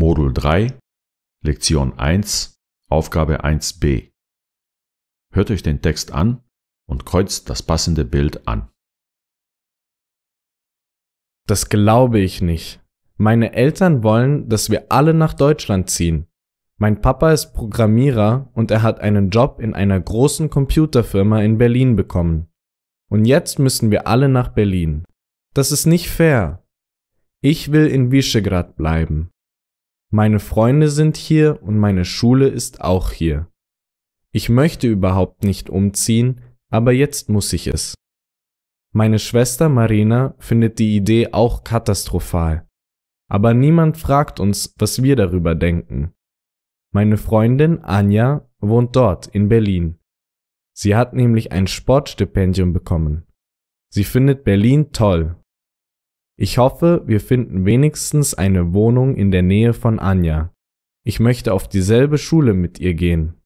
Modul 3, Lektion 1, Aufgabe 1b. Hört euch den Text an und kreuzt das passende Bild an. Das glaube ich nicht. Meine Eltern wollen, dass wir alle nach Deutschland ziehen. Mein Papa ist Programmierer und er hat einen Job in einer großen Computerfirma in Berlin bekommen. Und jetzt müssen wir alle nach Berlin. Das ist nicht fair. Ich will in Visegrad bleiben. Meine Freunde sind hier und meine Schule ist auch hier. Ich möchte überhaupt nicht umziehen, aber jetzt muss ich es. Meine Schwester Marina findet die Idee auch katastrophal. Aber niemand fragt uns, was wir darüber denken. Meine Freundin Anja wohnt dort in Berlin. Sie hat nämlich ein Sportstipendium bekommen. Sie findet Berlin toll ich hoffe, wir finden wenigstens eine Wohnung in der Nähe von Anja. Ich möchte auf dieselbe Schule mit ihr gehen.